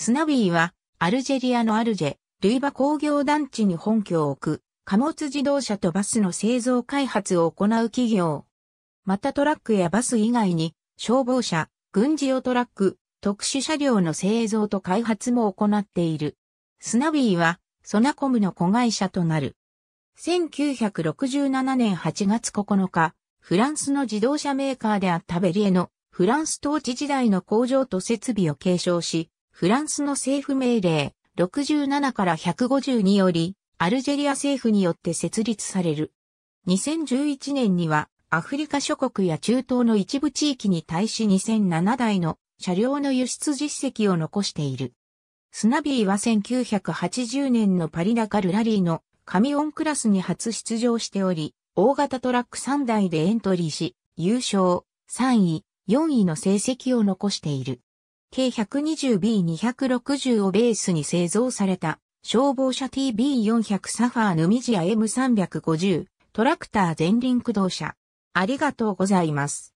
スナビーは、アルジェリアのアルジェ、ルイバ工業団地に本拠を置く、貨物自動車とバスの製造開発を行う企業。またトラックやバス以外に、消防車、軍事用トラック、特殊車両の製造と開発も行っている。スナビーは、ソナコムの子会社となる。1967年8月9日、フランスの自動車メーカーであったベリエのフランス統治時代の工場と設備を継承し、フランスの政府命令67から150により、アルジェリア政府によって設立される。2011年には、アフリカ諸国や中東の一部地域に対し2007台の車両の輸出実績を残している。スナビーは1980年のパリダカルラリーのカミオンクラスに初出場しており、大型トラック3台でエントリーし、優勝、3位、4位の成績を残している。計 120B260 をベースに製造された消防車 TB400 サファーヌミジア M350 トラクター前輪駆動車。ありがとうございます。